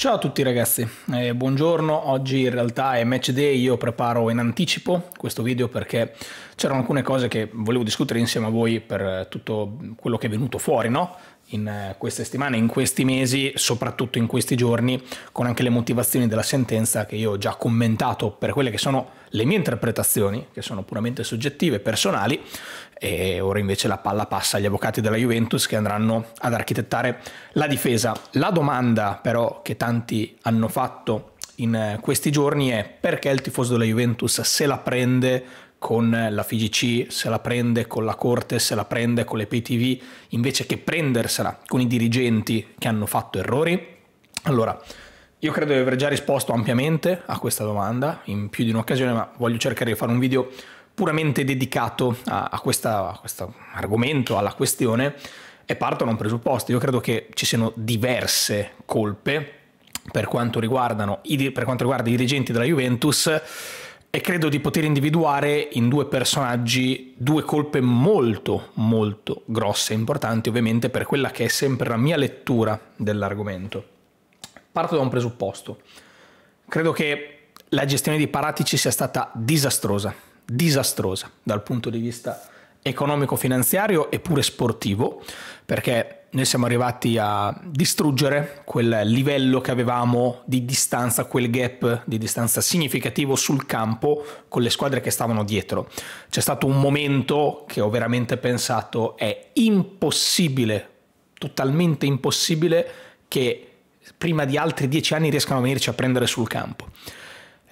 Ciao a tutti ragazzi, eh, buongiorno, oggi in realtà è match day, io preparo in anticipo questo video perché c'erano alcune cose che volevo discutere insieme a voi per eh, tutto quello che è venuto fuori no? in eh, queste settimane, in questi mesi, soprattutto in questi giorni, con anche le motivazioni della sentenza che io ho già commentato per quelle che sono le mie interpretazioni, che sono puramente soggettive, personali, e ora invece la palla passa agli avvocati della Juventus che andranno ad architettare la difesa. La domanda però che tanti hanno fatto in eh, questi giorni è perché il tifoso della Juventus se la prende con la FIGC, se la prende con la Corte, se la prende con le PTV, invece che prendersela con i dirigenti che hanno fatto errori? Allora, io credo di aver già risposto ampiamente a questa domanda in più di un'occasione, ma voglio cercare di fare un video puramente dedicato a, a questo argomento, alla questione, e parto da un presupposto. Io credo che ci siano diverse colpe per quanto, per quanto riguarda i dirigenti della Juventus e credo di poter individuare in due personaggi due colpe molto, molto grosse e importanti, ovviamente, per quella che è sempre la mia lettura dell'argomento. Parto da un presupposto. Credo che la gestione di Paratici sia stata disastrosa, disastrosa dal punto di vista economico-finanziario e pure sportivo, perché noi siamo arrivati a distruggere quel livello che avevamo di distanza, quel gap di distanza significativo sul campo con le squadre che stavano dietro. C'è stato un momento che ho veramente pensato è impossibile, totalmente impossibile che prima di altri dieci anni riescano a venirci a prendere sul campo.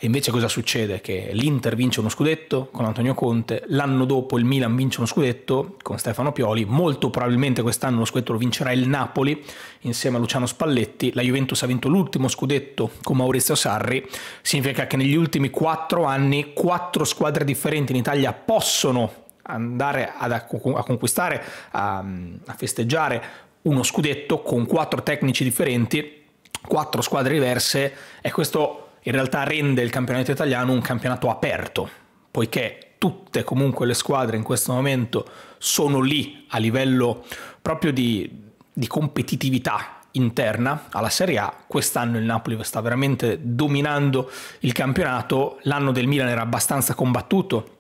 E invece cosa succede? Che l'Inter vince uno scudetto con Antonio Conte, l'anno dopo il Milan vince uno scudetto con Stefano Pioli, molto probabilmente quest'anno lo scudetto lo vincerà il Napoli insieme a Luciano Spalletti, la Juventus ha vinto l'ultimo scudetto con Maurizio Sarri, significa che negli ultimi quattro anni quattro squadre differenti in Italia possono andare ad, a conquistare, a, a festeggiare uno scudetto con quattro tecnici differenti, quattro squadre diverse e questo in realtà rende il campionato italiano un campionato aperto, poiché tutte comunque le squadre in questo momento sono lì a livello proprio di, di competitività interna alla Serie A, quest'anno il Napoli sta veramente dominando il campionato, l'anno del Milan era abbastanza combattuto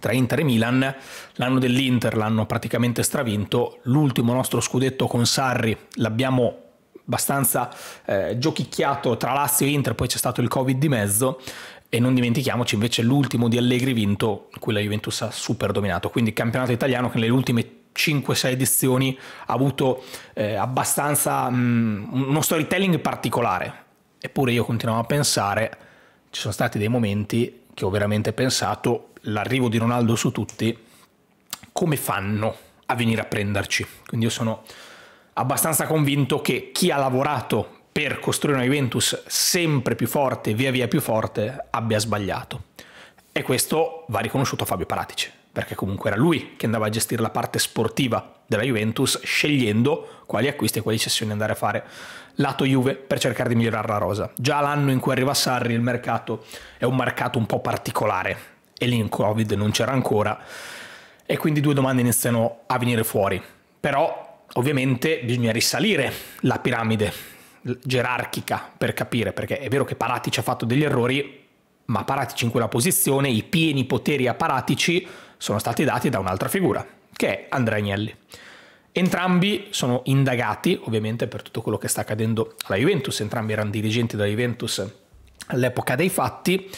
tra Inter e Milan, l'anno dell'Inter l'hanno praticamente stravinto, l'ultimo nostro scudetto con Sarri l'abbiamo abbastanza eh, giochicchiato tra Lazio e Inter, poi c'è stato il Covid di mezzo e non dimentichiamoci invece l'ultimo di Allegri vinto, in cui la Juventus ha super dominato, quindi campionato italiano che nelle ultime 5-6 edizioni ha avuto eh, abbastanza mh, mm, uno storytelling particolare, eppure io continuavo a pensare, ci sono stati dei momenti che ho veramente pensato, l'arrivo di Ronaldo su tutti, come fanno a venire a prenderci? Quindi io sono abbastanza convinto che chi ha lavorato per costruire una Juventus sempre più forte, via via più forte, abbia sbagliato. E questo va riconosciuto a Fabio Paratici, perché comunque era lui che andava a gestire la parte sportiva della Juventus, scegliendo quali acquisti e quali cessioni andare a fare lato Juve per cercare di migliorare la rosa. Già l'anno in cui arriva Sarri il mercato è un mercato un po' particolare e lì in Covid non c'era ancora e quindi due domande iniziano a venire fuori. Però Ovviamente bisogna risalire la piramide gerarchica per capire, perché è vero che Paratici ha fatto degli errori, ma Paratici in quella posizione, i pieni poteri a Paratici sono stati dati da un'altra figura, che è Andrea Agnelli. Entrambi sono indagati, ovviamente, per tutto quello che sta accadendo alla Juventus, entrambi erano dirigenti della Juventus all'epoca dei fatti,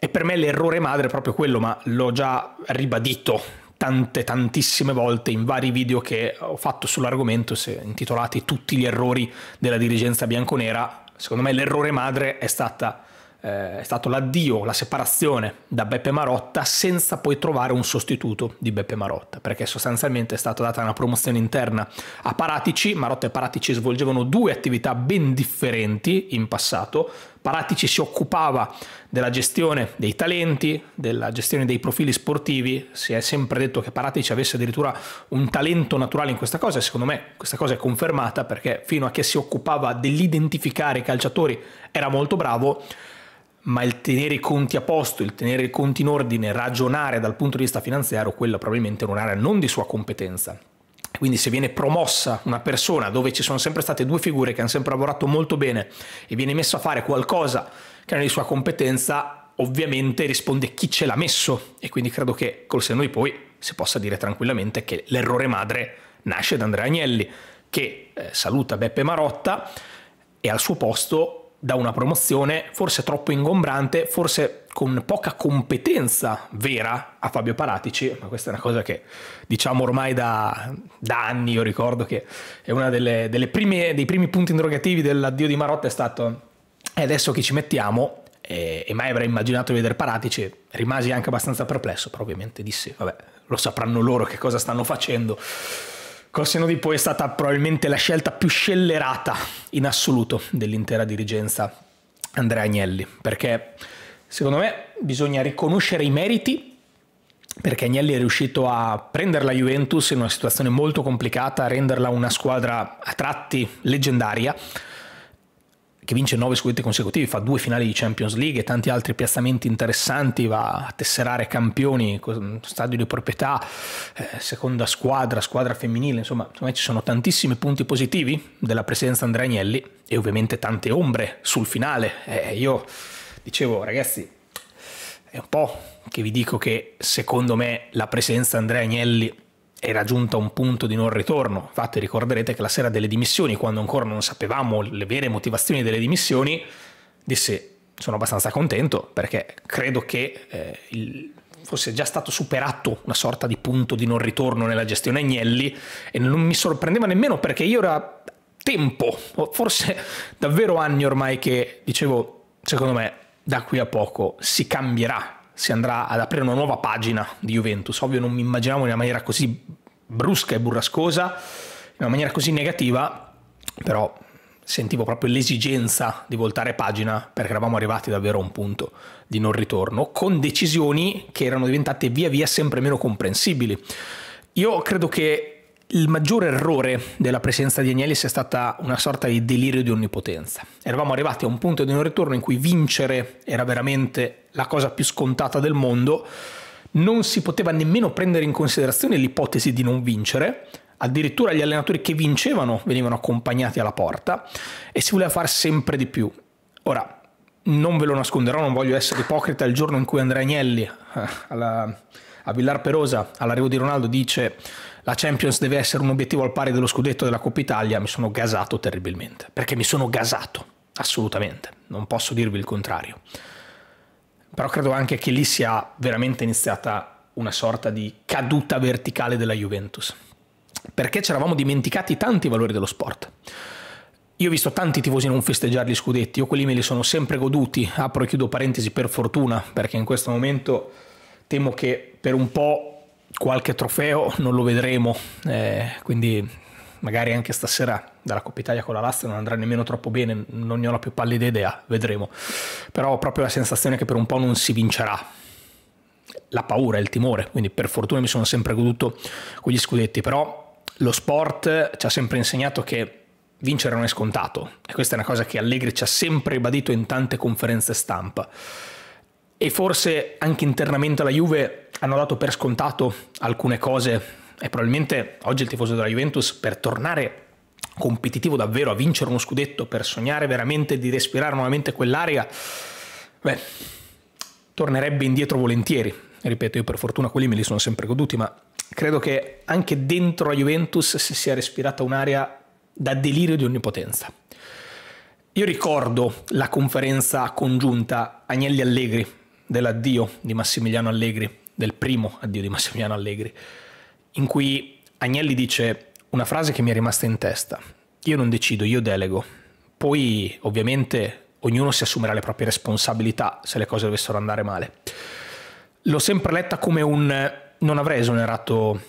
e per me l'errore madre è proprio quello, ma l'ho già ribadito tante tantissime volte in vari video che ho fatto sull'argomento, se intitolati tutti gli errori della dirigenza bianconera, secondo me l'errore madre è stata eh, è stato l'addio, la separazione da Beppe Marotta senza poi trovare un sostituto di Beppe Marotta, perché sostanzialmente è stata data una promozione interna a Paratici, Marotta e Paratici svolgevano due attività ben differenti in passato, Paratici si occupava della gestione dei talenti, della gestione dei profili sportivi, si è sempre detto che Paratici avesse addirittura un talento naturale in questa cosa e secondo me questa cosa è confermata perché fino a che si occupava dell'identificare i calciatori era molto bravo, ma il tenere i conti a posto, il tenere i conti in ordine, ragionare dal punto di vista finanziario, quella probabilmente è un'area non di sua competenza. Quindi se viene promossa una persona dove ci sono sempre state due figure che hanno sempre lavorato molto bene e viene messo a fare qualcosa che non è di sua competenza, ovviamente risponde chi ce l'ha messo e quindi credo che col senno di poi si possa dire tranquillamente che l'errore madre nasce da Andrea Agnelli che eh, saluta Beppe Marotta e al suo posto da una promozione, forse troppo ingombrante, forse con poca competenza vera a Fabio Paratici, ma questa è una cosa che diciamo ormai da, da anni, io ricordo che è uno dei primi punti interrogativi dell'addio di Marotta è stato e adesso che ci mettiamo e, e mai avrei immaginato di vedere Paratici, rimasi anche abbastanza perplesso, però ovviamente dissi vabbè lo sapranno loro che cosa stanno facendo Col seno di poi è stata probabilmente la scelta più scellerata in assoluto dell'intera dirigenza Andrea Agnelli, perché secondo me bisogna riconoscere i meriti perché Agnelli è riuscito a prendere la Juventus in una situazione molto complicata, a renderla una squadra a tratti leggendaria, che vince 9 scudetti consecutivi, fa due finali di Champions League e tanti altri piazzamenti interessanti, va a tesserare campioni, stadio di proprietà, eh, seconda squadra, squadra femminile, insomma, insomma ci sono tantissimi punti positivi della presidenza Andrea Agnelli e ovviamente tante ombre sul finale. Eh, io dicevo ragazzi, è un po' che vi dico che secondo me la presidenza Andrea Agnelli era giunta un punto di non ritorno. Infatti ricorderete che la sera delle dimissioni, quando ancora non sapevamo le vere motivazioni delle dimissioni, disse sono abbastanza contento perché credo che eh, il, fosse già stato superato una sorta di punto di non ritorno nella gestione Agnelli e non mi sorprendeva nemmeno perché io era tempo, forse davvero anni ormai che dicevo, secondo me da qui a poco si cambierà si andrà ad aprire una nuova pagina di Juventus. Ovvio non mi immaginavo in una maniera così brusca e burrascosa, in una maniera così negativa, però sentivo proprio l'esigenza di voltare pagina perché eravamo arrivati davvero a un punto di non ritorno, con decisioni che erano diventate via via sempre meno comprensibili. Io credo che il maggiore errore della presenza di Agnelli sia stata una sorta di delirio di onnipotenza. Eravamo arrivati a un punto di non ritorno in cui vincere era veramente la cosa più scontata del mondo, non si poteva nemmeno prendere in considerazione l'ipotesi di non vincere, addirittura gli allenatori che vincevano venivano accompagnati alla porta e si voleva fare sempre di più. Ora, non ve lo nasconderò, non voglio essere ipocrita, il giorno in cui Andrea Agnelli eh, alla, a Villar Perosa all'arrivo di Ronaldo dice la Champions deve essere un obiettivo al pari dello scudetto della Coppa Italia, mi sono gasato terribilmente, perché mi sono gasato, assolutamente, non posso dirvi il contrario. Però credo anche che lì sia veramente iniziata una sorta di caduta verticale della Juventus, perché ci eravamo dimenticati tanti valori dello sport. Io ho visto tanti tifosi non festeggiare gli scudetti, io quelli me li sono sempre goduti, apro e chiudo parentesi per fortuna, perché in questo momento temo che per un po' qualche trofeo non lo vedremo, eh, quindi magari anche stasera dalla Coppa Italia con la Lazio non andrà nemmeno troppo bene, non ne ho la più pallida idea, vedremo. Però ho proprio la sensazione che per un po' non si vincerà. La paura il timore, quindi per fortuna mi sono sempre goduto quegli scudetti, però lo sport ci ha sempre insegnato che vincere non è scontato e questa è una cosa che Allegri ci ha sempre ribadito in tante conferenze stampa. E forse anche internamente alla Juve hanno dato per scontato alcune cose e probabilmente oggi il tifoso della Juventus per tornare competitivo davvero a vincere uno scudetto, per sognare veramente di respirare nuovamente quell'aria, beh, tornerebbe indietro volentieri. Ripeto, io per fortuna quelli me li sono sempre goduti, ma credo che anche dentro la Juventus si sia respirata un'aria da delirio di onnipotenza. Io ricordo la conferenza congiunta Agnelli Allegri dell'addio di Massimiliano Allegri del primo addio di Massimiliano Allegri, in cui Agnelli dice una frase che mi è rimasta in testa. Io non decido, io delego. Poi ovviamente ognuno si assumerà le proprie responsabilità se le cose dovessero andare male. L'ho sempre letta come un non avrei esonerato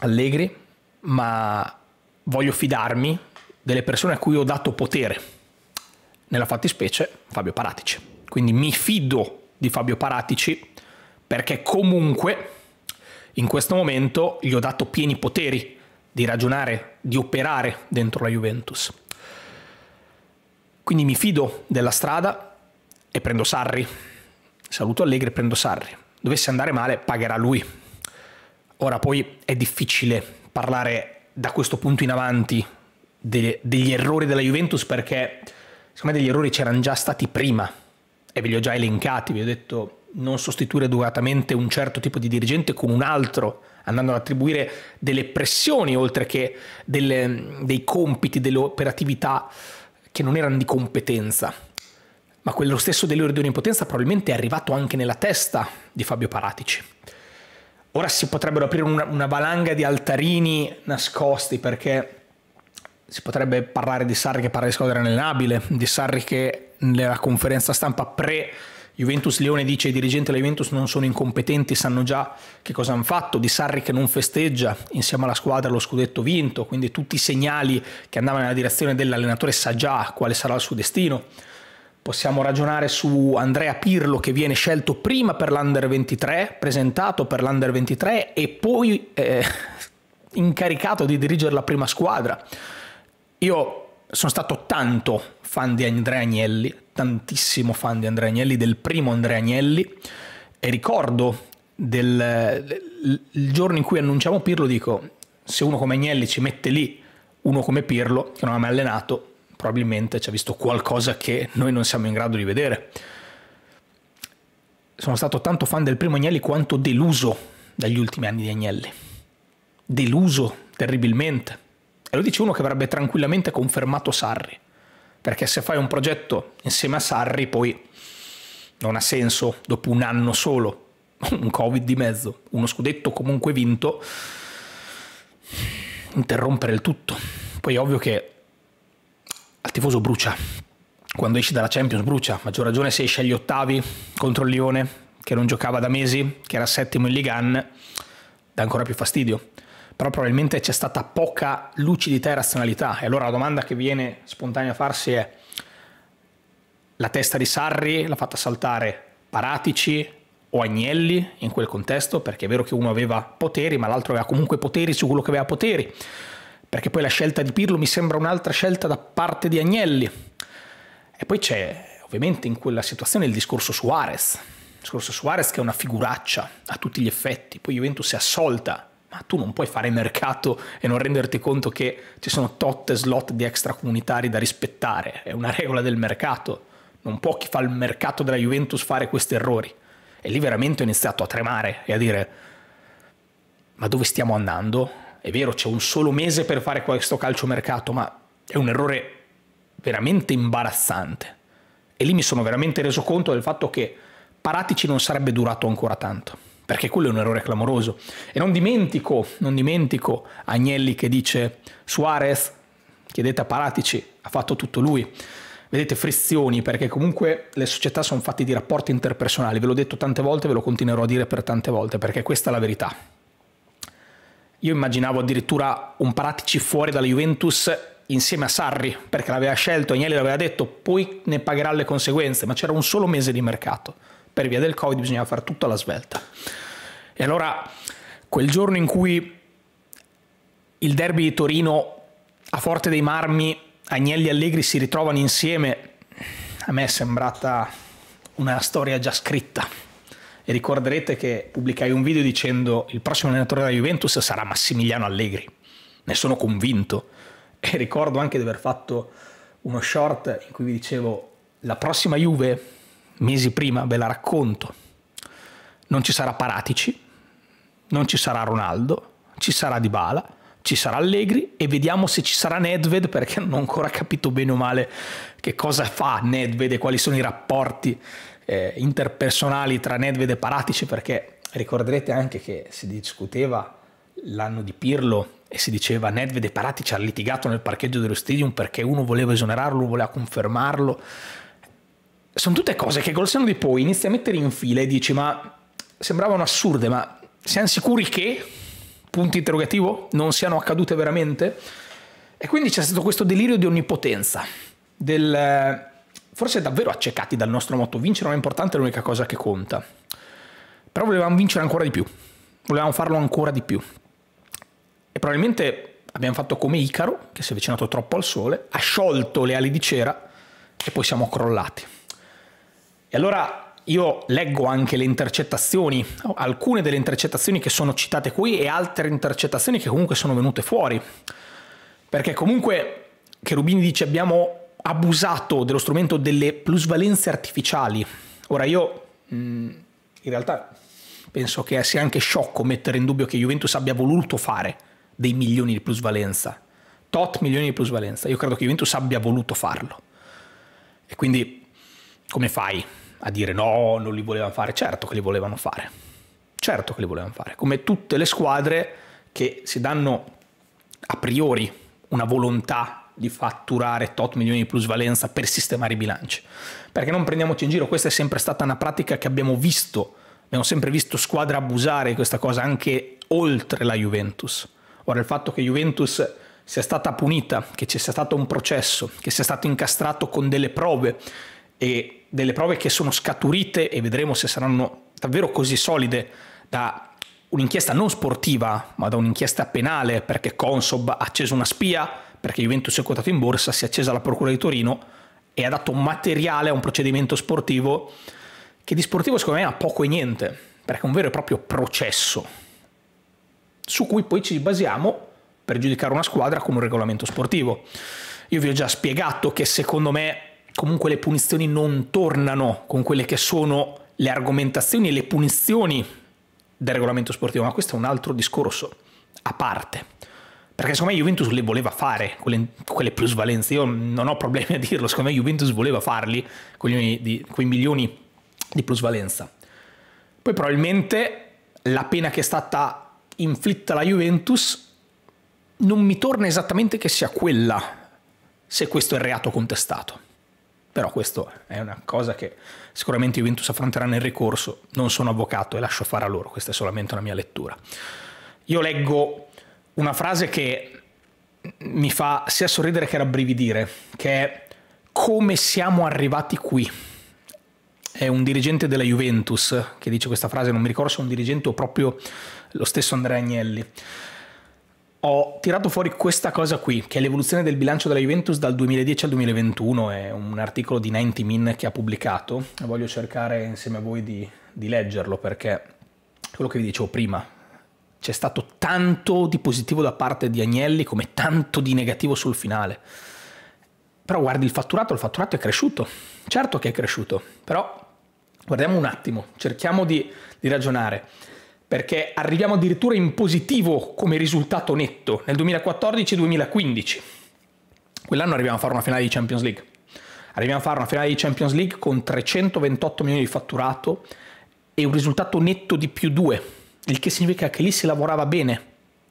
Allegri, ma voglio fidarmi delle persone a cui ho dato potere, nella fattispecie Fabio Paratici. Quindi mi fido di Fabio Paratici perché comunque in questo momento gli ho dato pieni poteri di ragionare, di operare dentro la Juventus. Quindi mi fido della strada e prendo Sarri. Saluto Allegri e prendo Sarri. Dovesse andare male, pagherà lui. Ora poi è difficile parlare da questo punto in avanti de degli errori della Juventus perché secondo me degli errori c'erano già stati prima e ve li ho già elencati, vi ho detto non sostituire duratamente un certo tipo di dirigente con un altro, andando ad attribuire delle pressioni oltre che delle, dei compiti, delle operatività che non erano di competenza. Ma quello stesso dell'ore di onnipotenza probabilmente è arrivato anche nella testa di Fabio Paratici. Ora si potrebbero aprire una, una valanga di altarini nascosti perché si potrebbe parlare di Sarri che parla di squadra inenabile, di Sarri che nella conferenza stampa pre- Juventus Leone dice i dirigenti della Juventus non sono incompetenti, sanno già che cosa hanno fatto, di Sarri che non festeggia insieme alla squadra lo scudetto vinto, quindi tutti i segnali che andavano nella direzione dell'allenatore sa già quale sarà il suo destino. Possiamo ragionare su Andrea Pirlo che viene scelto prima per l'Under 23, presentato per l'Under 23 e poi eh, incaricato di dirigere la prima squadra. Io sono stato tanto fan di Andrea Agnelli, tantissimo fan di Andrea Agnelli, del primo Andrea Agnelli, e ricordo del, il giorno in cui annunciamo Pirlo dico, se uno come Agnelli ci mette lì uno come Pirlo, che non ha mai allenato, probabilmente ci ha visto qualcosa che noi non siamo in grado di vedere. Sono stato tanto fan del primo Agnelli quanto deluso dagli ultimi anni di Agnelli. Deluso terribilmente. E lo dice uno che avrebbe tranquillamente confermato Sarri, perché se fai un progetto insieme a Sarri poi non ha senso dopo un anno solo, un Covid di mezzo, uno scudetto comunque vinto, interrompere il tutto. Poi è ovvio che al tifoso brucia, quando esci dalla Champions brucia, maggior ragione se esci agli ottavi contro il Lione, che non giocava da mesi, che era settimo in Ligan, dà ancora più fastidio però probabilmente c'è stata poca lucidità e razionalità. E allora la domanda che viene spontanea a farsi è la testa di Sarri l'ha fatta saltare Paratici o Agnelli in quel contesto, perché è vero che uno aveva poteri, ma l'altro aveva comunque poteri su quello che aveva poteri, perché poi la scelta di Pirlo mi sembra un'altra scelta da parte di Agnelli. E poi c'è ovviamente in quella situazione il discorso Suarez, il discorso Suarez che è una figuraccia a tutti gli effetti, poi Juventus è assolta ma tu non puoi fare mercato e non renderti conto che ci sono tot slot di extracomunitari da rispettare, è una regola del mercato, non può chi fa il mercato della Juventus fare questi errori. E lì veramente ho iniziato a tremare e a dire, ma dove stiamo andando? È vero, c'è un solo mese per fare questo calcio mercato, ma è un errore veramente imbarazzante. E lì mi sono veramente reso conto del fatto che Paratici non sarebbe durato ancora tanto perché quello è un errore clamoroso. E non dimentico, non dimentico Agnelli che dice Suarez, chiedete a Paratici, ha fatto tutto lui. Vedete frizioni, perché comunque le società sono fatte di rapporti interpersonali, ve l'ho detto tante volte, e ve lo continuerò a dire per tante volte, perché questa è la verità. Io immaginavo addirittura un Paratici fuori dalla Juventus insieme a Sarri, perché l'aveva scelto, Agnelli l'aveva detto, poi ne pagherà le conseguenze, ma c'era un solo mese di mercato per via del Covid bisognava fare tutto alla svelta. E allora quel giorno in cui il derby di Torino a Forte dei Marmi, Agnelli e Allegri si ritrovano insieme, a me è sembrata una storia già scritta. E ricorderete che pubblicai un video dicendo il prossimo allenatore della Juventus sarà Massimiliano Allegri. Ne sono convinto. E ricordo anche di aver fatto uno short in cui vi dicevo la prossima Juve mesi prima ve la racconto, non ci sarà Paratici, non ci sarà Ronaldo, ci sarà Dybala, ci sarà Allegri e vediamo se ci sarà Nedved perché non ho ancora capito bene o male che cosa fa Nedved e quali sono i rapporti eh, interpersonali tra Nedved e Paratici perché ricorderete anche che si discuteva l'anno di Pirlo e si diceva Nedved e Paratici hanno litigato nel parcheggio dello stadium perché uno voleva esonerarlo, uno voleva confermarlo sono tutte cose che col senno di poi inizi a mettere in fila e dici ma sembravano assurde, ma siamo sicuri che, punto interrogativo, non siano accadute veramente? E quindi c'è stato questo delirio di onnipotenza, del forse davvero accecati dal nostro motto, vincere non è importante, è l'unica cosa che conta. Però volevamo vincere ancora di più, volevamo farlo ancora di più. E probabilmente abbiamo fatto come Icaro, che si è avvicinato troppo al sole, ha sciolto le ali di cera e poi siamo crollati. E allora io leggo anche le intercettazioni, alcune delle intercettazioni che sono citate qui e altre intercettazioni che comunque sono venute fuori. Perché comunque Cherubini dice abbiamo abusato dello strumento delle plusvalenze artificiali. Ora io mm, in realtà penso che sia anche sciocco mettere in dubbio che Juventus abbia voluto fare dei milioni di plusvalenza. Tot milioni di plusvalenza. Io credo che Juventus abbia voluto farlo. E quindi come fai? a dire no, non li volevano fare, certo che li volevano fare, certo che li volevano fare, come tutte le squadre che si danno a priori una volontà di fatturare tot milioni di plusvalenza per sistemare i bilanci, perché non prendiamoci in giro, questa è sempre stata una pratica che abbiamo visto, abbiamo sempre visto squadre abusare di questa cosa anche oltre la Juventus. Ora il fatto che Juventus sia stata punita, che ci sia stato un processo, che sia stato incastrato con delle prove, e delle prove che sono scaturite e vedremo se saranno davvero così solide da un'inchiesta non sportiva, ma da un'inchiesta penale perché Consob ha acceso una spia, perché Juventus è quotato in borsa, si è accesa la Procura di Torino e ha dato materiale a un procedimento sportivo che di sportivo secondo me ha poco e niente, perché è un vero e proprio processo su cui poi ci basiamo per giudicare una squadra con un regolamento sportivo. Io vi ho già spiegato che secondo me comunque le punizioni non tornano con quelle che sono le argomentazioni e le punizioni del regolamento sportivo, ma questo è un altro discorso a parte. Perché secondo me Juventus le voleva fare quelle, quelle plusvalenze, io non ho problemi a dirlo, secondo me Juventus voleva farli quei, di, quei milioni di plusvalenza. Poi probabilmente la pena che è stata inflitta alla Juventus non mi torna esattamente che sia quella se questo è il reato contestato. Però questo è una cosa che sicuramente Juventus affronterà nel ricorso, non sono avvocato e lascio fare a loro, questa è solamente una mia lettura. Io leggo una frase che mi fa sia sorridere che rabbrividire, che è come siamo arrivati qui. È un dirigente della Juventus che dice questa frase, non mi ricordo se è un dirigente o proprio lo stesso Andrea Agnelli ho tirato fuori questa cosa qui, che è l'evoluzione del bilancio della Juventus dal 2010 al 2021, è un articolo di 90 Min che ha pubblicato, voglio cercare insieme a voi di, di leggerlo perché quello che vi dicevo prima, c'è stato tanto di positivo da parte di Agnelli come tanto di negativo sul finale. Però guardi il fatturato, il fatturato è cresciuto, certo che è cresciuto, però guardiamo un attimo, cerchiamo di, di ragionare perché arriviamo addirittura in positivo come risultato netto nel 2014-2015. Quell'anno arriviamo a fare una finale di Champions League. Arriviamo a fare una finale di Champions League con 328 milioni di fatturato e un risultato netto di più 2, il che significa che lì si lavorava bene,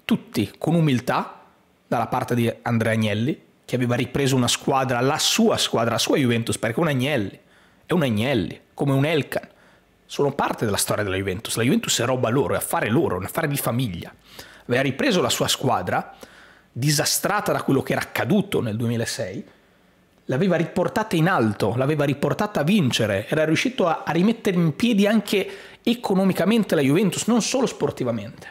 tutti con umiltà, dalla parte di Andrea Agnelli, che aveva ripreso una squadra, la sua squadra, la sua Juventus, perché un Agnelli è un Agnelli, come un Elkan, sono parte della storia della Juventus. La Juventus è roba loro, è affare loro, è un affare di famiglia. Aveva ripreso la sua squadra, disastrata da quello che era accaduto nel 2006, l'aveva riportata in alto, l'aveva riportata a vincere, era riuscito a, a, rimettere in piedi anche economicamente la Juventus, non solo sportivamente.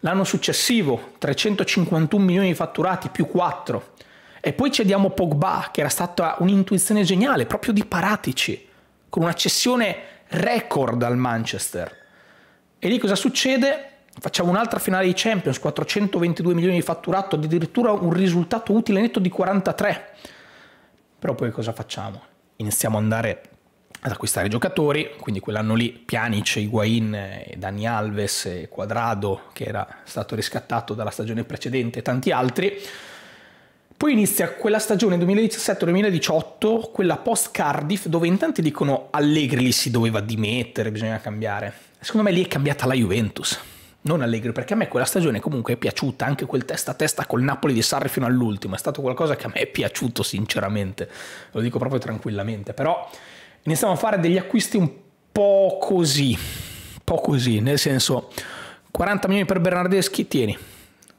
L'anno successivo 351 milioni di fatturati più 4. E poi cediamo Pogba, che era stata un'intuizione geniale, proprio di Paratici, con una cessione record al Manchester. E lì cosa succede? Facciamo un'altra finale di Champions, 422 milioni di fatturato, addirittura un risultato utile netto di 43. Però poi cosa facciamo? Iniziamo ad andare ad acquistare giocatori, quindi quell'anno lì Pjanic, Higuain, eh, Dani Alves, Quadrado, che era stato riscattato dalla stagione precedente e tanti altri. Poi inizia quella stagione 2017-2018, quella post Cardiff, dove in tanti dicono Allegri lì si doveva dimettere, bisogna cambiare. Secondo me lì è cambiata la Juventus, non Allegri, perché a me quella stagione comunque è piaciuta, anche quel testa a testa col Napoli di Sarri fino all'ultimo, è stato qualcosa che a me è piaciuto sinceramente, lo dico proprio tranquillamente, però iniziamo a fare degli acquisti un po' così, un po' così, nel senso 40 milioni per Bernardeschi, tieni,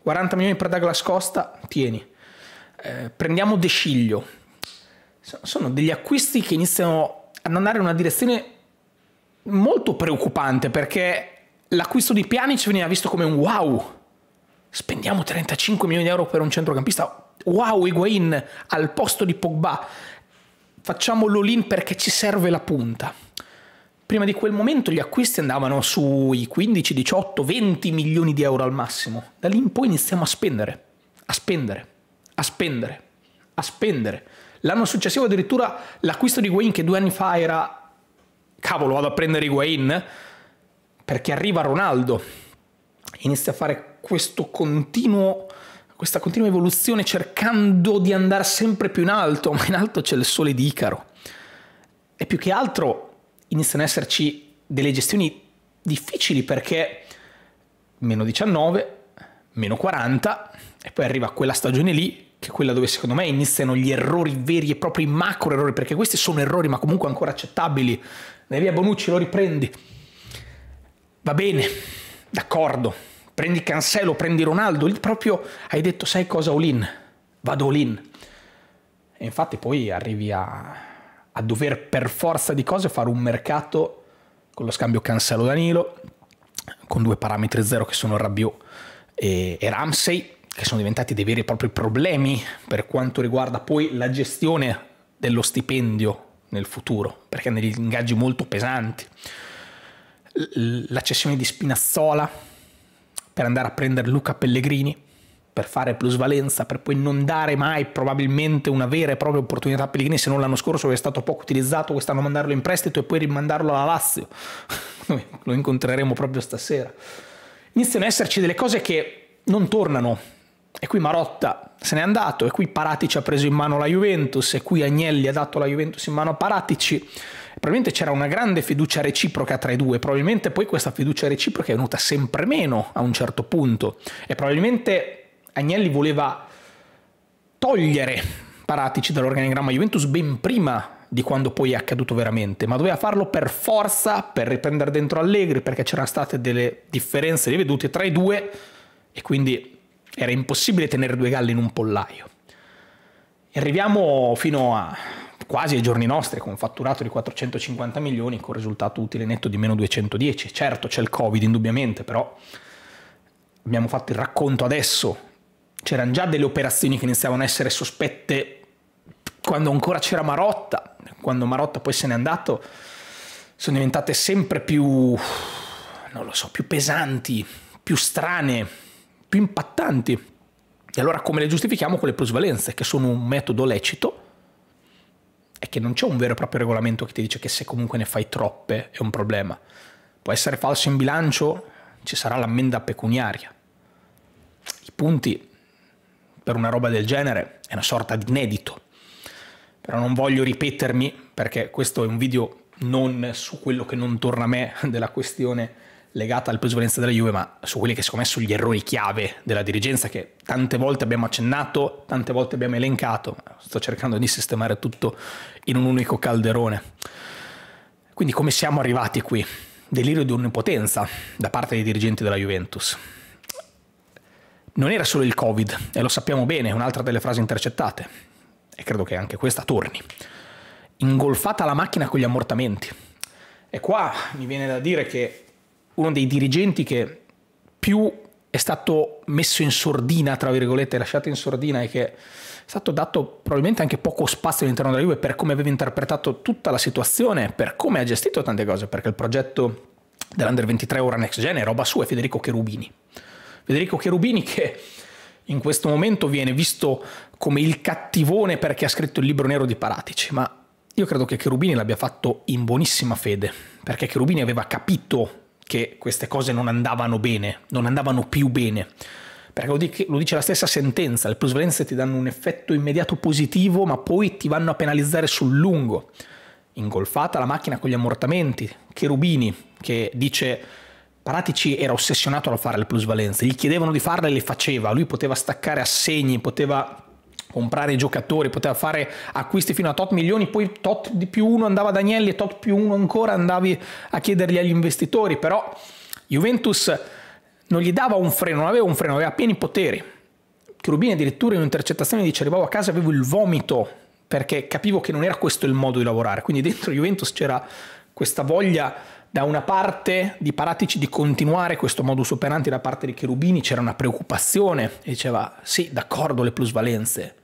40 milioni per Douglas Costa, tieni. Eh, prendiamo De sono degli acquisti che iniziano ad andare in una direzione molto preoccupante perché l'acquisto di Pjanic veniva visto come un wow, spendiamo 35 milioni di euro per un centrocampista, wow Higuain al posto di Pogba, facciamo lall perché ci serve la punta. Prima di quel momento gli acquisti andavano sui 15, 18, 20 milioni di euro al massimo. Da lì in poi iniziamo a spendere, a spendere a spendere, a spendere. L'anno successivo addirittura l'acquisto di Wayne che due anni fa era cavolo vado a prendere Wayne perché arriva Ronaldo inizia a fare continuo, questa continua evoluzione cercando di andare sempre più in alto ma in alto c'è il sole di Icaro e più che altro iniziano ad esserci delle gestioni difficili perché meno 19 meno 40 e poi arriva quella stagione lì che è quella dove secondo me iniziano gli errori veri e propri macro errori, perché questi sono errori ma comunque ancora accettabili. Ne via Bonucci lo riprendi. Va bene, d'accordo. Prendi Cancelo, prendi Ronaldo, lì proprio hai detto sai cosa Olin, vado Olin. E infatti poi arrivi a, a dover per forza di cose fare un mercato con lo scambio Cancelo-Danilo, con due parametri zero che sono Rabiot e, e Ramsey, che sono diventati dei veri e propri problemi per quanto riguarda poi la gestione dello stipendio nel futuro, perché hanno degli ingaggi molto pesanti. La cessione di Spinazzola per andare a prendere Luca Pellegrini, per fare plusvalenza, per poi non dare mai probabilmente una vera e propria opportunità a Pellegrini, se non l'anno scorso che è stato poco utilizzato, quest'anno mandarlo in prestito e poi rimandarlo alla Lazio. Noi lo incontreremo proprio stasera. Iniziano ad esserci delle cose che non tornano e qui Marotta se n'è andato, e qui Paratici ha preso in mano la Juventus, e qui Agnelli ha dato la Juventus in mano a Paratici. Probabilmente c'era una grande fiducia reciproca tra i due, probabilmente poi questa fiducia reciproca è venuta sempre meno a un certo punto e probabilmente Agnelli voleva togliere Paratici dall'organigramma Juventus ben prima di quando poi è accaduto veramente, ma doveva farlo per forza, per riprendere dentro Allegri, perché c'erano state delle differenze di vedute tra i due e quindi era impossibile tenere due galli in un pollaio. E arriviamo fino a quasi ai giorni nostri con un fatturato di 450 milioni con risultato utile netto di meno 210. Certo c'è il Covid indubbiamente, però abbiamo fatto il racconto adesso. C'erano già delle operazioni che iniziavano a essere sospette quando ancora c'era Marotta, quando Marotta poi se n'è andato, sono diventate sempre più, non lo so, più pesanti, più strane più impattanti. E allora come le giustifichiamo con le plusvalenze, che sono un metodo lecito e che non c'è un vero e proprio regolamento che ti dice che se comunque ne fai troppe è un problema. Può essere falso in bilancio, ci sarà l'ammenda pecuniaria. I punti per una roba del genere è una sorta di inedito. Però non voglio ripetermi perché questo è un video non su quello che non torna a me della questione legata alle presuvenze della Juve, ma su quelli che secondo me sono gli errori chiave della dirigenza che tante volte abbiamo accennato, tante volte abbiamo elencato. Sto cercando di sistemare tutto in un unico calderone. Quindi come siamo arrivati qui? Delirio di onnipotenza da parte dei dirigenti della Juventus. Non era solo il Covid, e lo sappiamo bene, un'altra delle frasi intercettate, e credo che anche questa torni. Ingolfata la macchina con gli ammortamenti. E qua mi viene da dire che uno dei dirigenti che più è stato messo in sordina, tra virgolette, lasciato in sordina e che è stato dato probabilmente anche poco spazio all'interno della Juve per come aveva interpretato tutta la situazione, per come ha gestito tante cose, perché il progetto dell'Under 23 ora Next Gen è roba sua, è Federico Cherubini. Federico Cherubini che in questo momento viene visto come il cattivone perché ha scritto il libro nero di Paratici, ma io credo che Cherubini l'abbia fatto in buonissima fede, perché Cherubini aveva capito che queste cose non andavano bene, non andavano più bene. Perché lo dice la stessa sentenza, le plusvalenze ti danno un effetto immediato positivo, ma poi ti vanno a penalizzare sul lungo. Ingolfata la macchina con gli ammortamenti, Cherubini che dice Paratici era ossessionato a fare le plusvalenze, gli chiedevano di farle e le faceva, lui poteva staccare assegni, poteva comprare giocatori, poteva fare acquisti fino a tot milioni, poi tot di più uno andava ad Agnelli e tot più uno ancora andavi a chiedergli agli investitori, però Juventus non gli dava un freno, non aveva un freno, aveva pieni poteri. Cherubini addirittura in un'intercettazione dice arrivavo a casa e avevo il vomito perché capivo che non era questo il modo di lavorare, quindi dentro Juventus c'era questa voglia da una parte di Paratici di continuare questo modus operandi da parte di Cherubini, c'era una preoccupazione e diceva sì, d'accordo le plusvalenze,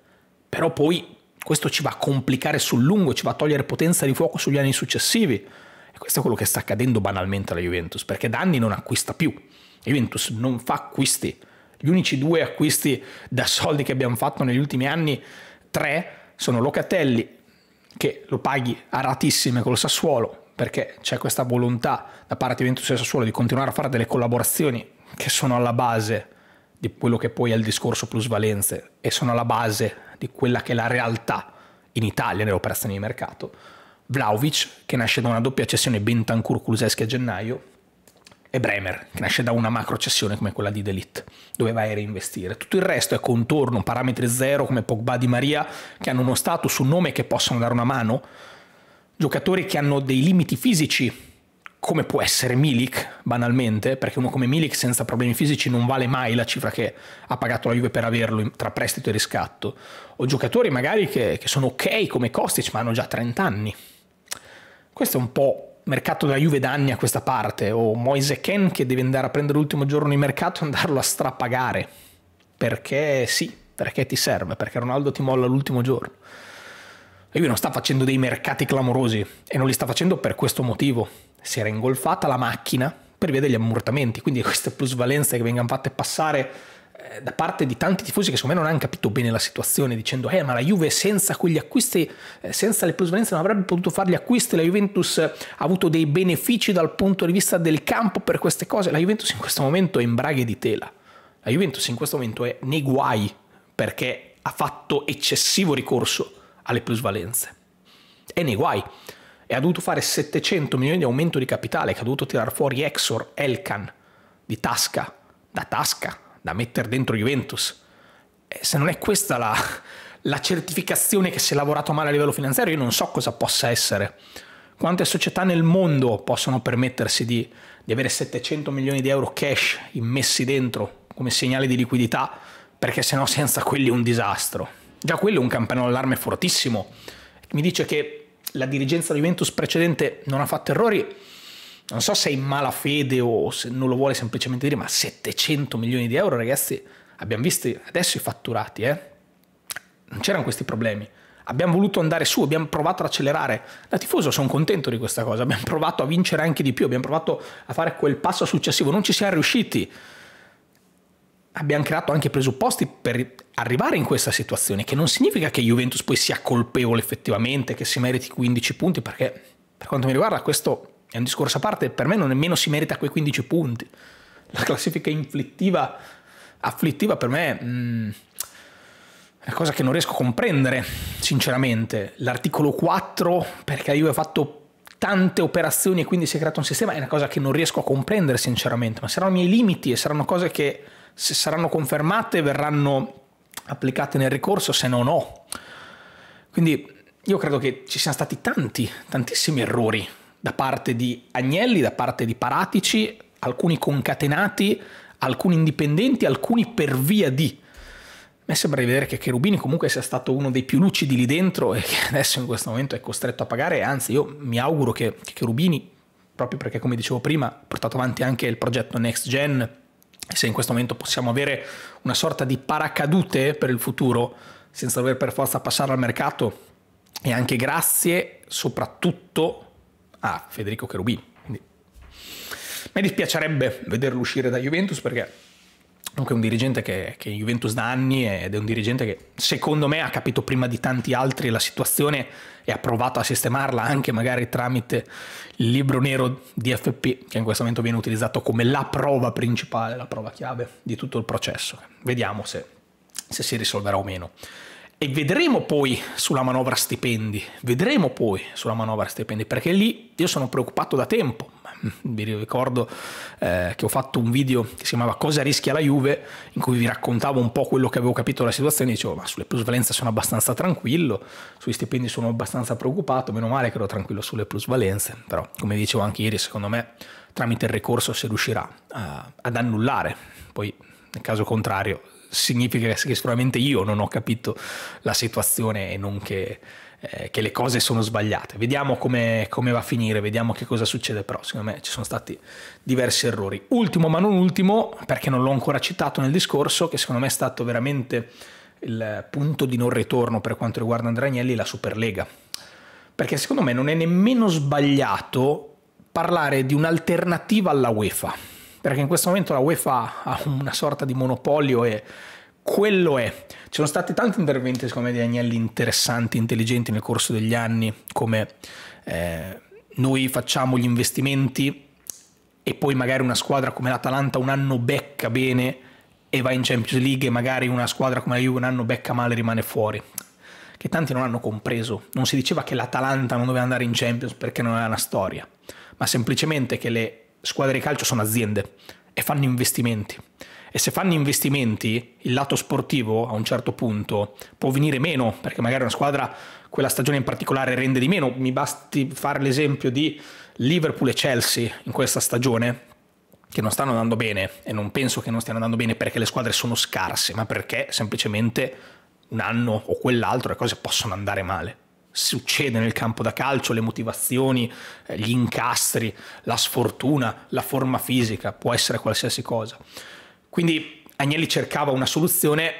però poi questo ci va a complicare sul lungo, ci va a togliere potenza di fuoco sugli anni successivi. E questo è quello che sta accadendo banalmente alla Juventus, perché da anni non acquista più. Juventus non fa acquisti. Gli unici due acquisti da soldi che abbiamo fatto negli ultimi anni, tre, sono Locatelli, che lo paghi a ratissime col Sassuolo, perché c'è questa volontà da parte di Juventus e Sassuolo di continuare a fare delle collaborazioni che sono alla base di quello che poi è il discorso plusvalenze e sono alla base di quella che è la realtà in Italia nelle operazioni di mercato. Vlaovic, che nasce da una doppia cessione Bentancur-Kuluseschi a gennaio, e Bremer, che nasce da una macro cessione come quella di Delete, dove vai a reinvestire. Tutto il resto è contorno, parametri zero come Pogba di Maria, che hanno uno status, un nome che possono dare una mano, giocatori che hanno dei limiti fisici come può essere Milik, banalmente, perché uno come Milik senza problemi fisici non vale mai la cifra che ha pagato la Juve per averlo tra prestito e riscatto, o giocatori magari che, che sono ok come Kostic ma hanno già 30 anni. Questo è un po' mercato della Juve da anni a questa parte, o Moise Ken che deve andare a prendere l'ultimo giorno di mercato e andarlo a strapagare, perché sì, perché ti serve, perché Ronaldo ti molla l'ultimo giorno. Lui non sta facendo dei mercati clamorosi e non li sta facendo per questo motivo. Si era ingolfata la macchina per via degli ammortamenti, quindi queste plusvalenze che vengano fatte passare eh, da parte di tanti tifosi che secondo me non hanno capito bene la situazione dicendo eh ma la Juve senza quegli acquisti eh, senza le plusvalenze non avrebbe potuto fare gli acquisti la Juventus ha avuto dei benefici dal punto di vista del campo per queste cose la Juventus in questo momento è in braghe di tela la Juventus in questo momento è nei guai perché ha fatto eccessivo ricorso alle plusvalenze. E nei guai. E ha dovuto fare 700 milioni di aumento di capitale che ha dovuto tirare fuori Exor, Elkan, di tasca, da tasca, da mettere dentro Juventus. E se non è questa la, la certificazione che si è lavorato male a livello finanziario, io non so cosa possa essere. Quante società nel mondo possono permettersi di, di avere 700 milioni di euro cash immessi dentro come segnale di liquidità, perché sennò senza quelli è un disastro. Già quello è un campanello allarme fortissimo. Mi dice che la dirigenza di Juventus precedente non ha fatto errori. Non so se è in mala fede o se non lo vuole semplicemente dire, ma 700 milioni di euro, ragazzi, abbiamo visto adesso i fatturati, eh? Non c'erano questi problemi. Abbiamo voluto andare su, abbiamo provato ad accelerare. Da tifoso sono contento di questa cosa, abbiamo provato a vincere anche di più, abbiamo provato a fare quel passo successivo, non ci siamo riusciti. Abbiamo creato anche presupposti per arrivare in questa situazione, che non significa che Juventus poi sia colpevole effettivamente, che si meriti 15 punti, perché per quanto mi riguarda questo è un discorso a parte, per me non nemmeno si merita quei 15 punti. La classifica inflittiva, afflittiva per me mh, mm, è una cosa che non riesco a comprendere, sinceramente. L'articolo 4, perché io ho fatto tante operazioni e quindi si è creato un sistema, è una cosa che non riesco a comprendere, sinceramente, ma saranno i miei limiti e saranno cose che se saranno confermate verranno applicate nel ricorso, se no no. Quindi io credo che ci siano stati tanti, tantissimi errori da parte di Agnelli, da parte di Paratici, alcuni concatenati, alcuni indipendenti, alcuni per via di. A me sembra di vedere che Cherubini comunque sia stato uno dei più lucidi lì dentro e che adesso in questo momento è costretto a pagare, anzi io mi auguro che, che Cherubini, proprio perché come dicevo prima, ha portato avanti anche il progetto Next Gen, se in questo momento possiamo avere una sorta di paracadute per il futuro, senza dover per forza passare al mercato, e anche grazie soprattutto a Federico Cherubini. Quindi, mi dispiacerebbe vederlo uscire da Juventus perché comunque è un dirigente che, che è in Juventus da anni ed è un dirigente che secondo me ha capito prima di tanti altri la situazione e ha provato a sistemarla anche magari tramite il libro nero DFP, che in questo momento viene utilizzato come la prova principale, la prova chiave di tutto il processo. Vediamo se, se si risolverà o meno. E vedremo poi sulla manovra stipendi, vedremo poi sulla manovra stipendi, perché lì io sono preoccupato da tempo. Vi ricordo eh, che ho fatto un video che si chiamava Cosa rischia la Juve, in cui vi raccontavo un po' quello che avevo capito della situazione. Dicevo, ma sulle plusvalenze sono abbastanza tranquillo, sui stipendi sono abbastanza preoccupato. Meno male che ero tranquillo sulle plusvalenze, però, come dicevo anche ieri, secondo me tramite il ricorso si riuscirà a, eh, ad annullare. Poi, nel caso contrario, significa che sicuramente io non ho capito la situazione e non che, eh, che le cose sono sbagliate. Vediamo come, come, va a finire, vediamo che cosa succede, però secondo me ci sono stati diversi errori. Ultimo ma non ultimo, perché non l'ho ancora citato nel discorso, che secondo me è stato veramente il punto di non ritorno per quanto riguarda Andragnelli, Agnelli, la Superlega. Perché secondo me non è nemmeno sbagliato parlare di un'alternativa alla UEFA perché in questo momento la UEFA ha una sorta di monopolio e quello è. Ci sono stati tanti interventi, secondo me, di Agnelli interessanti, intelligenti nel corso degli anni, come eh, noi facciamo gli investimenti e poi magari una squadra come l'Atalanta un anno becca bene e va in Champions League e magari una squadra come la Juve un anno becca male e rimane fuori. Che tanti non hanno compreso. Non si diceva che l'Atalanta non doveva andare in Champions perché non era una storia, ma semplicemente che le squadre di calcio sono aziende e fanno investimenti. E se fanno investimenti, il lato sportivo a un certo punto può venire meno, perché magari una squadra quella stagione in particolare rende di meno. Mi basti fare l'esempio di Liverpool e Chelsea in questa stagione, che non stanno andando bene, e non penso che non stiano andando bene perché le squadre sono scarse, ma perché semplicemente un anno o quell'altro le cose possono andare male succede nel campo da calcio, le motivazioni, eh, gli incastri, la sfortuna, la forma fisica, può essere qualsiasi cosa. Quindi Agnelli cercava una soluzione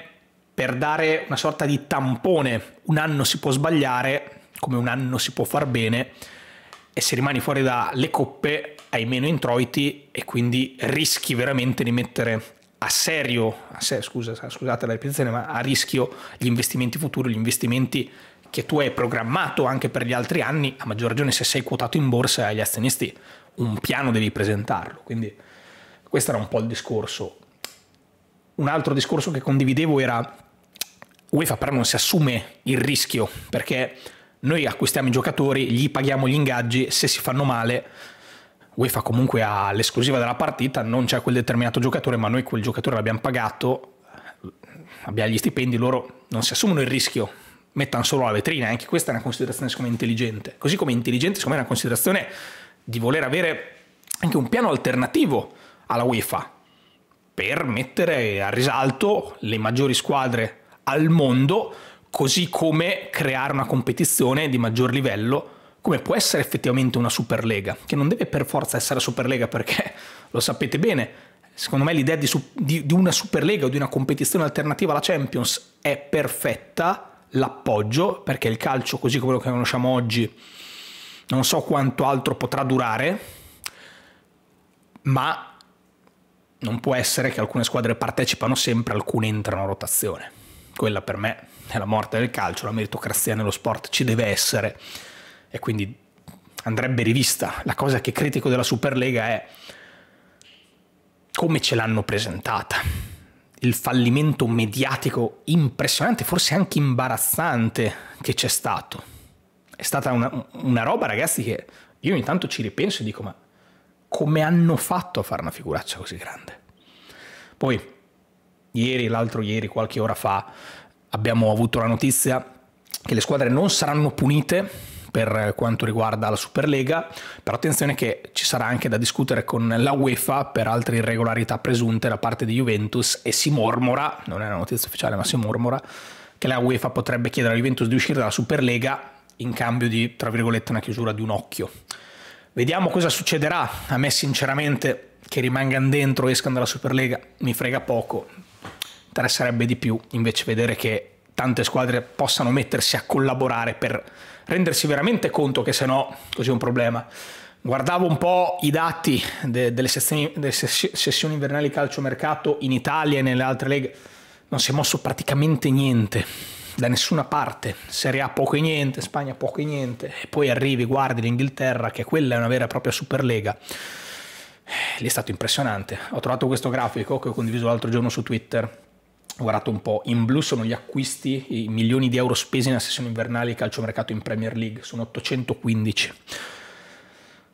per dare una sorta di tampone, un anno si può sbagliare, come un anno si può far bene, e se rimani fuori dalle coppe hai meno introiti e quindi rischi veramente di mettere a serio, a ser, scusa, scusate la ripetizione, ma a rischio gli investimenti futuri, gli investimenti che tu hai programmato anche per gli altri anni, a maggior ragione se sei quotato in borsa agli azionisti un piano devi presentarlo. Quindi questo era un po' il discorso. Un altro discorso che condividevo era UEFA però non si assume il rischio perché noi acquistiamo i giocatori, gli paghiamo gli ingaggi, se si fanno male UEFA comunque ha l'esclusiva della partita, non c'è quel determinato giocatore, ma noi quel giocatore l'abbiamo pagato, abbiamo gli stipendi, loro non si assumono il rischio mettano solo la vetrina, eh. anche questa è una considerazione secondo intelligente, così come intelligente secondo me è una considerazione di voler avere anche un piano alternativo alla UEFA per mettere a risalto le maggiori squadre al mondo, così come creare una competizione di maggior livello come può essere effettivamente una Superlega, che non deve per forza essere Superlega perché lo sapete bene, secondo me l'idea di, di, di una Superlega o di una competizione alternativa alla Champions è perfetta l'appoggio, perché il calcio, così come lo conosciamo oggi, non so quanto altro potrà durare, ma non può essere che alcune squadre partecipano sempre, alcune entrano a rotazione. Quella per me è la morte del calcio, la meritocrazia nello sport ci deve essere e quindi andrebbe rivista. La cosa che critico della Superlega è come ce l'hanno presentata il fallimento mediatico impressionante, forse anche imbarazzante che c'è stato. È stata una, una roba, ragazzi, che io ogni tanto ci ripenso e dico, ma come hanno fatto a fare una figuraccia così grande? Poi, ieri, l'altro ieri, qualche ora fa, abbiamo avuto la notizia che le squadre non saranno punite per quanto riguarda la Superlega, però attenzione che ci sarà anche da discutere con la UEFA per altre irregolarità presunte da parte di Juventus e si mormora, non è una notizia ufficiale ma si mormora, che la UEFA potrebbe chiedere alla Juventus di uscire dalla Superlega in cambio di, tra virgolette, una chiusura di un occhio. Vediamo cosa succederà, a me sinceramente che rimangano dentro e escano dalla Superlega mi frega poco, interesserebbe di più invece vedere che tante squadre possano mettersi a collaborare per rendersi veramente conto che se no così è un problema. Guardavo un po' i dati de delle, sezioni, delle sessioni invernali calciomercato in Italia e nelle altre leghe, non si è mosso praticamente niente da nessuna parte, Serie A poco e niente, Spagna poco e niente, e poi arrivi, guardi l'Inghilterra, che quella è una vera e propria Superlega. Eh, lì è stato impressionante. Ho trovato questo grafico che ho condiviso l'altro giorno su Twitter guardato un po', in blu sono gli acquisti, i milioni di euro spesi nella sessione invernale di calciomercato in Premier League, sono 815.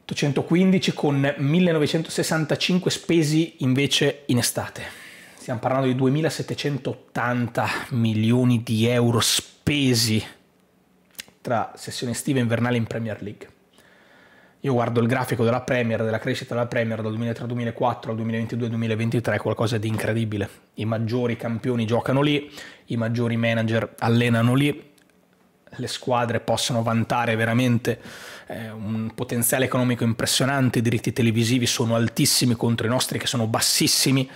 815 con 1965 spesi invece in estate. Stiamo parlando di 2780 milioni di euro spesi tra sessione estiva e invernale in Premier League io guardo il grafico della Premier, della crescita della Premier dal 2003-2004 al 2022-2023, qualcosa di incredibile. I maggiori campioni giocano lì, i maggiori manager allenano lì, le squadre possono vantare veramente eh, un potenziale economico impressionante, i diritti televisivi sono altissimi contro i nostri che sono bassissimi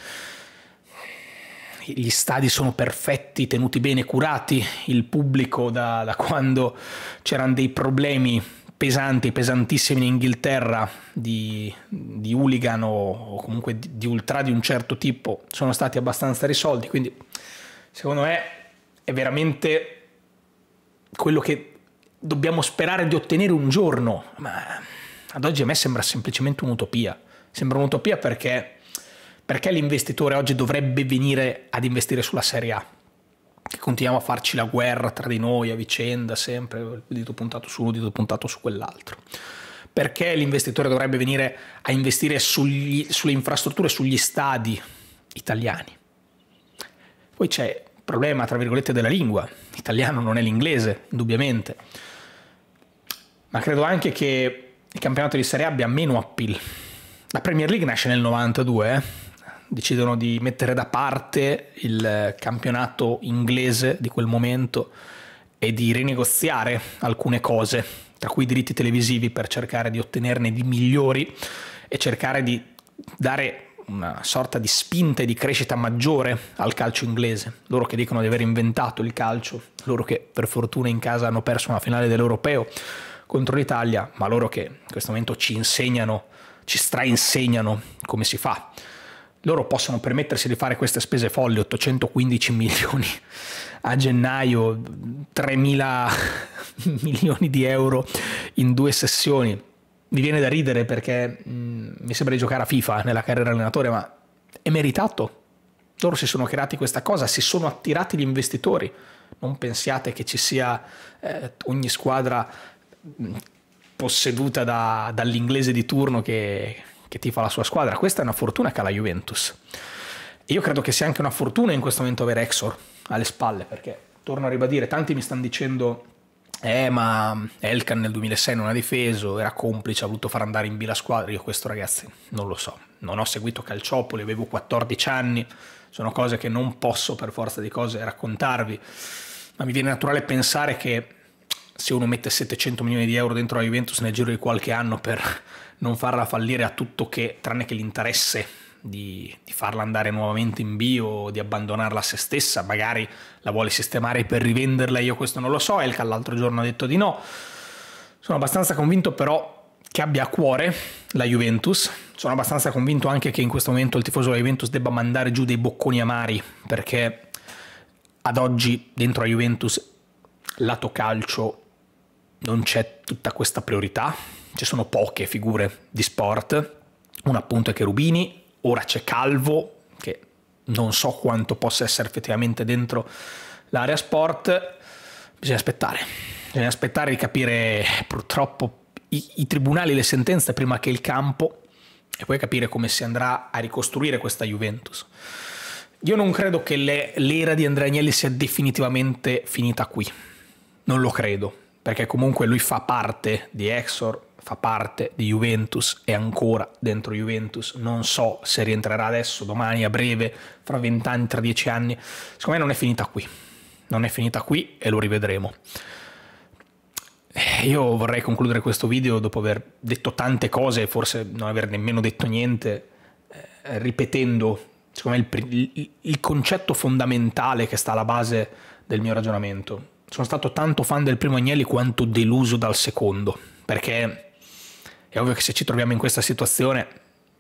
gli stadi sono perfetti, tenuti bene, curati, il pubblico da, da quando c'erano dei problemi pesanti, pesantissimi in Inghilterra di, di hooligan o, comunque di, di ultra di un certo tipo sono stati abbastanza risolti, quindi secondo me è veramente quello che dobbiamo sperare di ottenere un giorno, ma ad oggi a me sembra semplicemente un'utopia. Sembra un'utopia perché, perché l'investitore oggi dovrebbe venire ad investire sulla Serie A? che continuiamo a farci la guerra tra di noi a vicenda, sempre il dito puntato su uno, il dito puntato su quell'altro. Perché l'investitore dovrebbe venire a investire sugli, sulle infrastrutture, sugli stadi italiani? Poi c'è il problema, tra virgolette, della lingua. L'italiano non è l'inglese, indubbiamente. Ma credo anche che il campionato di Serie A abbia meno appeal. La Premier League nasce nel 92, eh? decidono di mettere da parte il campionato inglese di quel momento e di rinegoziare alcune cose, tra cui i diritti televisivi per cercare di ottenerne di migliori e cercare di dare una sorta di spinta e di crescita maggiore al calcio inglese. Loro che dicono di aver inventato il calcio, loro che per fortuna in casa hanno perso una finale dell'Europeo contro l'Italia, ma loro che in questo momento ci insegnano, ci strainsegnano come si fa loro possono permettersi di fare queste spese folli, 815 milioni a gennaio, 3 mila milioni di euro in due sessioni. Mi viene da ridere perché mh, mm, mi sembra di giocare a FIFA nella carriera allenatore, ma è meritato. Loro si sono creati questa cosa, si sono attirati gli investitori. Non pensiate che ci sia eh, ogni squadra mh, mm, posseduta da, dall'inglese di turno che, che tifa la sua squadra. Questa è una fortuna che ha la Juventus. E io credo che sia anche una fortuna in questo momento avere Exor alle spalle, perché, torno a ribadire, tanti mi stanno dicendo eh, ma Elkan nel 2006 non ha difeso, era complice, ha voluto far andare in B la squadra. Io questo, ragazzi, non lo so. Non ho seguito Calciopoli, avevo 14 anni. Sono cose che non posso per forza di cose raccontarvi. Ma mi viene naturale pensare che se uno mette 700 milioni di euro dentro la Juventus nel giro di qualche anno per non farla fallire a tutto che, tranne che l'interesse di, di, farla andare nuovamente in bio, di abbandonarla a se stessa, magari la vuole sistemare per rivenderla, io questo non lo so, Elka l'altro giorno ha detto di no. Sono abbastanza convinto però che abbia a cuore la Juventus, sono abbastanza convinto anche che in questo momento il tifoso della Juventus debba mandare giù dei bocconi amari, perché ad oggi dentro la Juventus lato calcio non c'è tutta questa priorità, ci sono poche figure di sport, Un appunto è Cherubini, ora c'è Calvo, che non so quanto possa essere effettivamente dentro l'area sport, bisogna aspettare, bisogna aspettare di capire purtroppo i, i tribunali le sentenze prima che il campo e poi capire come si andrà a ricostruire questa Juventus. Io non credo che le, l'era di Andrea Agnelli sia definitivamente finita qui, non lo credo, perché comunque lui fa parte di Exor, fa parte di Juventus, è ancora dentro Juventus, non so se rientrerà adesso, domani, a breve, fra vent'anni, tra dieci anni, secondo me non è finita qui, non è finita qui e lo rivedremo. Eh, io vorrei concludere questo video dopo aver detto tante cose, e forse non aver nemmeno detto niente, eh, ripetendo, secondo me, il, il, il concetto fondamentale che sta alla base del mio ragionamento. Sono stato tanto fan del primo Agnelli quanto deluso dal secondo, perché è ovvio che se ci troviamo in questa situazione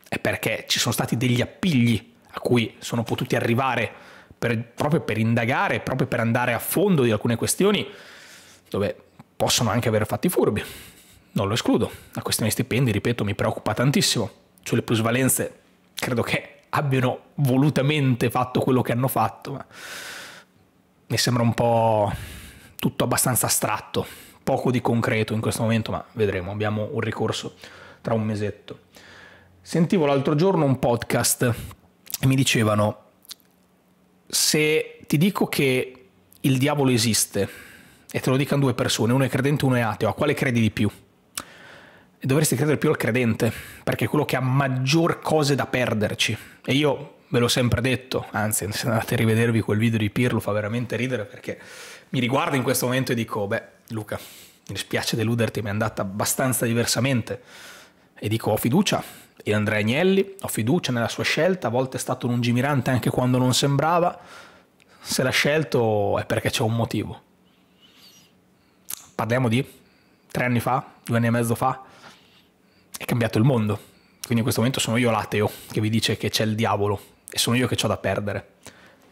è perché ci sono stati degli appigli a cui sono potuti arrivare per, proprio per indagare, proprio per andare a fondo di alcune questioni dove possono anche aver fatti furbi. Non lo escludo. La questione dei stipendi, ripeto, mi preoccupa tantissimo. Sulle plusvalenze credo che abbiano volutamente fatto quello che hanno fatto, ma mi sembra un po' tutto abbastanza astratto poco di concreto in questo momento, ma vedremo, abbiamo un ricorso tra un mesetto. Sentivo l'altro giorno un podcast e mi dicevano, se ti dico che il diavolo esiste e te lo dicano due persone, uno è credente e uno è ateo, a quale credi di più? E dovresti credere più al credente, perché è quello che ha maggior cose da perderci. E io ve l'ho sempre detto, anzi se andate a rivedervi quel video di Pirlo fa veramente ridere perché mi riguardo in questo momento e dico, beh, Luca, mi dispiace deluderti, mi è andata abbastanza diversamente. E dico, ho fiducia in Andrea Agnelli, ho fiducia nella sua scelta, a volte è stato lungimirante anche quando non sembrava. Se l'ha scelto è perché c'è un motivo. Parliamo di tre anni fa, due anni e mezzo fa, è cambiato il mondo. Quindi in questo momento sono io l'ateo che vi dice che c'è il diavolo e sono io che ho da perdere.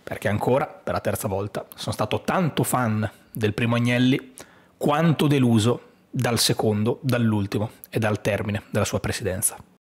Perché ancora, per la terza volta, sono stato tanto fan del primo Agnelli quanto deluso dal secondo, dall'ultimo e dal termine della sua presidenza.